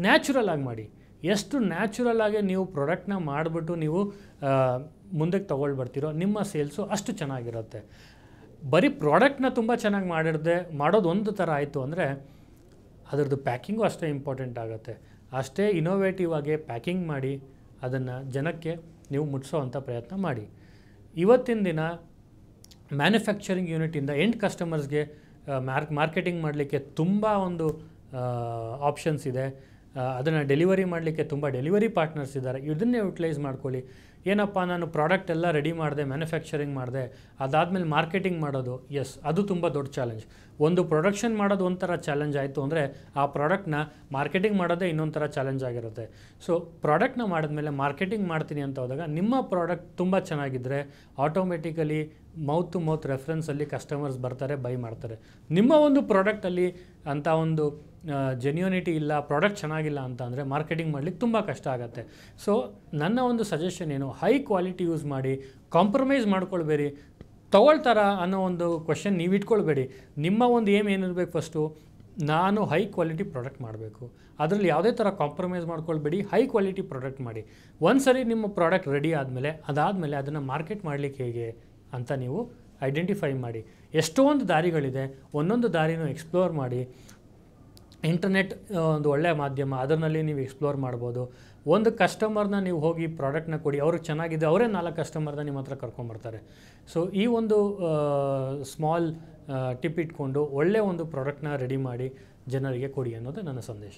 ನ್ಯಾಚುರಲ್ ಆಗಿ ಮಾಡಿ ಎಷ್ಟು ನ್ಯಾಚುರಲ್ ಆಗಿ ನೀವು ಪ್ರಾಡಕ್ಟ್ನ ಮಾಡಿಬಿಟ್ಟು ನೀವು ಮುಂದಕ್ಕೆ ತೊಗೊಳ್ ಬರ್ತಿರೋ ನಿಮ್ಮ ಸೇಲ್ಸು ಅಷ್ಟು ಚೆನ್ನಾಗಿರುತ್ತೆ ಬರೀ ಪ್ರಾಡಕ್ಟ್ನ ತುಂಬ ಚೆನ್ನಾಗಿ ಮಾಡಿರದೆ ಮಾಡೋದು ಒಂದು ಥರ ಆಯಿತು ಅಂದರೆ ಅದರದ್ದು ಪ್ಯಾಕಿಂಗು ಅಷ್ಟೇ ಇಂಪಾರ್ಟೆಂಟ್ ಆಗುತ್ತೆ ಅಷ್ಟೇ ಇನೋವೇಟಿವ್ ಆಗಿ ಪ್ಯಾಕಿಂಗ್ ಮಾಡಿ ಅದನ್ನು ಜನಕ್ಕೆ ನೀವು ಮುಟ್ಸೋ ಅಂಥ ಪ್ರಯತ್ನ ಮಾಡಿ ಇವತ್ತಿನ ದಿನ ಮ್ಯಾನುಫ್ಯಾಕ್ಚರಿಂಗ್ ಯೂನಿಟಿಂದ ಎಂಡ್ ಕಸ್ಟಮರ್ಸ್ಗೆ ಮಾರ್ಕ್ ಮಾರ್ಕೆಟಿಂಗ್ ಮಾಡಲಿಕ್ಕೆ ತುಂಬ ಒಂದು ಆಪ್ಷನ್ಸ್ ಇದೆ ಅದನ್ನು ಡೆಲಿವರಿ ಮಾಡಲಿಕ್ಕೆ ತುಂಬ ಡೆಲಿವರಿ ಪಾರ್ಟ್ನರ್ಸ್ ಇದ್ದಾರೆ ಇದನ್ನೇ ಯುಟಿಲೈಸ್ ಮಾಡ್ಕೊಳ್ಳಿ ಏನಪ್ಪ ನಾನು ಪ್ರಾಡಕ್ಟ್ ಎಲ್ಲ ರೆಡಿ ಮಾಡಿದೆ ಮ್ಯಾನುಫ್ಯಾಕ್ಚರಿಂಗ್ ಮಾಡಿದೆ ಅದಾದಮೇಲೆ ಮಾರ್ಕೆಟಿಂಗ್ ಮಾಡೋದು ಎಸ್ ಅದು ತುಂಬ ದೊಡ್ಡ ಚಾಲೆಂಜ್ ಒಂದು ಪ್ರೊಡಕ್ಷನ್ ಮಾಡೋದು ಒಂಥರ ಚಾಲೆಂಜ್ ಆಯಿತು ಅಂದರೆ ಆ ಪ್ರಾಡಕ್ಟ್ನ ಮಾರ್ಕೆಟಿಂಗ್ ಮಾಡೋದೇ ಇನ್ನೊಂಥರ ಚಾಲೆಂಜ್ ಆಗಿರುತ್ತೆ ಸೊ ಪ್ರಾಡಕ್ಟ್ನ ಮಾಡಿದ್ಮೇಲೆ ಮಾರ್ಕೆಟಿಂಗ್ ಮಾಡ್ತೀನಿ ಅಂತ ಹೋದಾಗ ನಿಮ್ಮ ಪ್ರಾಡಕ್ಟ್ ತುಂಬ ಚೆನ್ನಾಗಿದ್ದರೆ ಆಟೋಮೆಟಿಕಲಿ ಮೌತ್ ಟು ಮೌತ್ ರೆಫರೆನ್ಸಲ್ಲಿ ಕಸ್ಟಮರ್ಸ್ ಬರ್ತಾರೆ ಬೈ ಮಾಡ್ತಾರೆ ನಿಮ್ಮ ಒಂದು ಪ್ರಾಡಕ್ಟಲ್ಲಿ ಅಂಥ ಒಂದು ಜೆನ್ಯೂನಿಟಿ ಇಲ್ಲ ಪ್ರಾಡಕ್ಟ್ ಚೆನ್ನಾಗಿಲ್ಲ ಅಂತ ಅಂದರೆ ಮಾರ್ಕೆಟಿಂಗ್ ಮಾಡಲಿಕ್ಕೆ ತುಂಬ ಕಷ್ಟ ಆಗುತ್ತೆ ಸೊ ನನ್ನ ಒಂದು ಸಜೆಷನ್ ಏನು ಹೈ ಕ್ವಾಲಿಟಿ ಯೂಸ್ ಮಾಡಿ ಕಾಂಪ್ರಮೈಸ್ ಮಾಡ್ಕೊಳ್ಬೇಡಿ ತೊಗೊಳ್ತಾರ ಅನ್ನೋ ಒಂದು ಕ್ವಶನ್ ನೀವು ಇಟ್ಕೊಳ್ಬೇಡಿ ನಿಮ್ಮ ಒಂದು ಏಮ್ ಏನಿರಬೇಕು ಫಸ್ಟು ನಾನು ಹೈ ಕ್ವಾಲಿಟಿ ಪ್ರಾಡಕ್ಟ್ ಮಾಡಬೇಕು ಅದರಲ್ಲಿ ಯಾವುದೇ ಥರ ಕಾಂಪ್ರಮೈಸ್ ಮಾಡ್ಕೊಳ್ಬೇಡಿ ಹೈ ಕ್ವಾಲಿಟಿ ಪ್ರಾಡಕ್ಟ್ ಮಾಡಿ ಒಂದು ಸರಿ ನಿಮ್ಮ ಪ್ರಾಡಕ್ಟ್ ರೆಡಿ ಆದಮೇಲೆ ಅದಾದಮೇಲೆ ಅದನ್ನು ಮಾರ್ಕೆಟ್ ಮಾಡಲಿಕ್ಕೆ ಹೇಗೆ ಅಂತ ನೀವು ಐಡೆಂಟಿಫೈ ಮಾಡಿ ಎಷ್ಟೊಂದು ದಾರಿಗಳಿದೆ ಒಂದೊಂದು ದಾರಿನೂ ಎಕ್ಸ್ಪ್ಲೋರ್ ಮಾಡಿ ಇಂಟರ್ನೆಟ್ ಒಂದು ಒಳ್ಳೆಯ ಮಾಧ್ಯಮ ಅದರಲ್ಲಿ ನೀವು ಎಕ್ಸ್ಪ್ಲೋರ್ ಮಾಡ್ಬೋದು ಒಂದು ಕಸ್ಟಮರ್ನ ನೀವು ಹೋಗಿ ಪ್ರಾಡಕ್ಟ್ನ ಕೊಡಿ ಅವರು ಚೆನ್ನಾಗಿದೆ ಅವರೇ ನಾಲ್ಕು ಕಸ್ಟಮರ್ನ ನಿಮ್ಮ ಹತ್ರ ಕರ್ಕೊಂಬರ್ತಾರೆ ಸೊ ಈ ಒಂದು ಸ್ಮಾಲ್ ಟಿಪ್ ಇಟ್ಕೊಂಡು ಒಳ್ಳೆಯ ಒಂದು ಪ್ರಾಡಕ್ಟ್ನ ರೆಡಿ ಮಾಡಿ ಜನರಿಗೆ ಕೊಡಿ ಅನ್ನೋದು ನನ್ನ ಸಂದೇಶ